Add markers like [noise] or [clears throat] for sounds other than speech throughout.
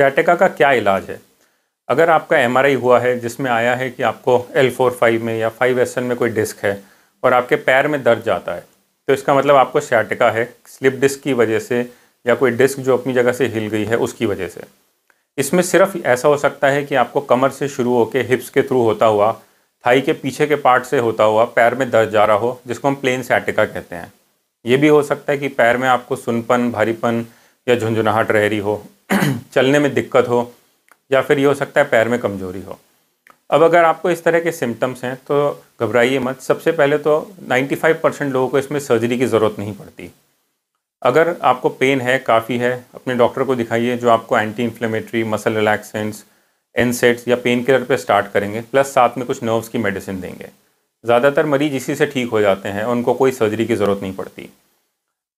स्याटिका का क्या इलाज है अगर आपका एम हुआ है जिसमें आया है कि आपको एल फोर फाइव में या फाइव एस में कोई डिस्क है और आपके पैर में दर्द जाता है तो इसका मतलब आपको सैटिका है स्लिप डिस्क की वजह से या कोई डिस्क जो अपनी जगह से हिल गई है उसकी वजह से इसमें सिर्फ ऐसा हो सकता है कि आपको कमर से शुरू होकर हिप्स के थ्रू होता हुआ थाई के पीछे के पार्ट से होता हुआ पैर में दर्द जा रहा हो जिसको हम प्लेन सैटिका कहते हैं ये भी हो सकता है कि पैर में आपको सुनपन भारीपन या झुंझुनाहट रह रही हो [clears throat] चलने में दिक्कत हो या फिर ये हो सकता है पैर में कमजोरी हो अब अगर आपको इस तरह के सिम्टम्स हैं तो घबराइए मत सबसे पहले तो 95 परसेंट लोगों को इसमें सर्जरी की ज़रूरत नहीं पड़ती अगर आपको पेन है काफ़ी है अपने डॉक्टर को दिखाइए जो आपको anti inflammatory muscle relaxants NSAIDs या पेन किलर पर स्टार्ट करेंगे प्लस साथ में कुछ नर्व्स की मेडिसिन देंगे ज़्यादातर मरीज इसी से ठीक हो जाते हैं उनको कोई सर्जरी की ज़रूरत नहीं पड़ती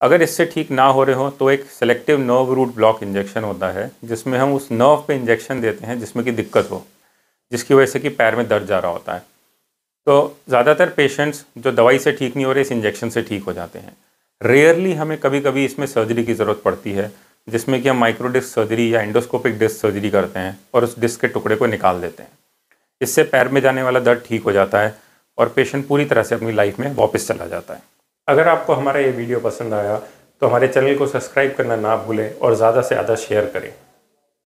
अगर इससे ठीक ना हो रहे हो तो एक selective nerve root block injection होता है जिसमें हम उस नर्व पे इंजेक्शन देते हैं जिसमें कि दिक्कत हो जिसकी वजह से कि पैर में दर्द जा रहा होता है तो ज़्यादातर पेशेंट्स जो दवाई से ठीक नहीं हो रहे इस इंजेक्शन से ठीक हो जाते हैं रेयरली हमें कभी कभी इसमें सर्जरी की ज़रूरत पड़ती है जिसमें कि हम माइक्रो डिस्क सर्जरी या एंडोस्कोपिक डिस्क सर्जरी करते हैं और उस डिस्क के टुकड़े को निकाल देते हैं इससे पैर में जाने वाला दर्द ठीक हो जाता है और पेशेंट पूरी तरह से अपनी लाइफ में वापस चला जाता है अगर आपको हमारा ये वीडियो पसंद आया तो हमारे चैनल को सब्सक्राइब करना ना भूलें और ज़्यादा से ज़्यादा शेयर करें